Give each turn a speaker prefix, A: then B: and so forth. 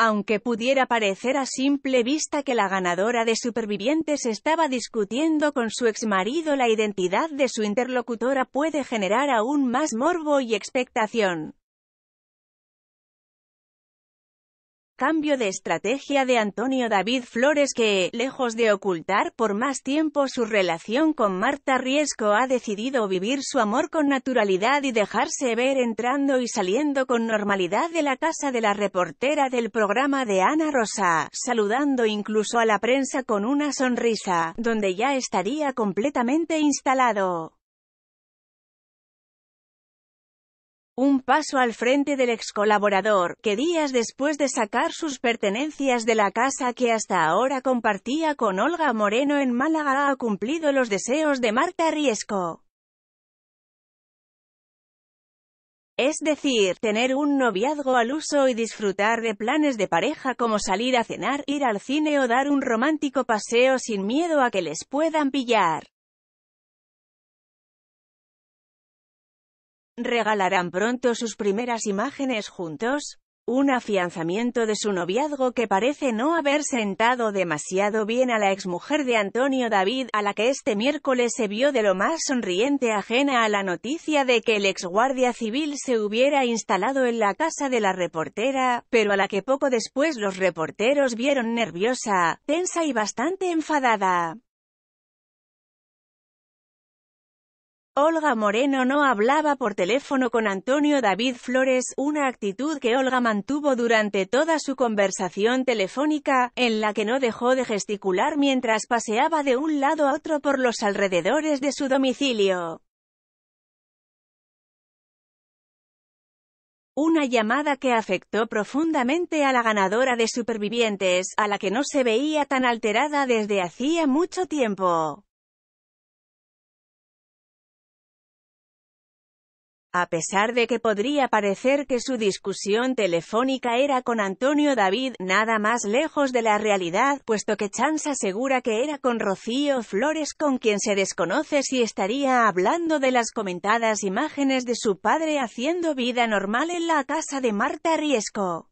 A: Aunque pudiera parecer a simple vista que la ganadora de Supervivientes estaba discutiendo con su exmarido la identidad de su interlocutora puede generar aún más
B: morbo y expectación.
A: Cambio de estrategia de Antonio David Flores que, lejos de ocultar por más tiempo su relación con Marta Riesco, ha decidido vivir su amor con naturalidad y dejarse ver entrando y saliendo con normalidad de la casa de la reportera del programa de Ana Rosa, saludando incluso a la prensa con una sonrisa, donde ya estaría completamente instalado. Un paso al frente del ex colaborador, que días después de sacar sus pertenencias de la casa que hasta ahora compartía con Olga Moreno en Málaga ha cumplido los deseos de Marta Riesco. Es decir, tener un noviazgo al uso y disfrutar de planes de pareja como salir a cenar, ir al cine o dar un romántico paseo sin miedo a que les
B: puedan pillar.
A: regalarán pronto sus primeras imágenes juntos, un afianzamiento de su noviazgo que parece no haber sentado demasiado bien a la exmujer de Antonio David, a la que este miércoles se vio de lo más sonriente ajena a la noticia de que el exguardia civil se hubiera instalado en la casa de la reportera, pero a la que poco después los reporteros vieron nerviosa, tensa y bastante enfadada.
B: Olga Moreno no hablaba por
A: teléfono con Antonio David Flores, una actitud que Olga mantuvo durante toda su conversación telefónica, en la que no dejó de gesticular mientras paseaba de un lado a otro por los alrededores de su domicilio. Una llamada que afectó profundamente a la ganadora de Supervivientes, a la que no se veía tan alterada desde hacía mucho
B: tiempo.
A: A pesar de que podría parecer que su discusión telefónica era con Antonio David, nada más lejos de la realidad, puesto que Chance asegura que era con Rocío Flores con quien se desconoce si estaría hablando de las comentadas imágenes de su padre haciendo vida normal en la casa de Marta Riesco.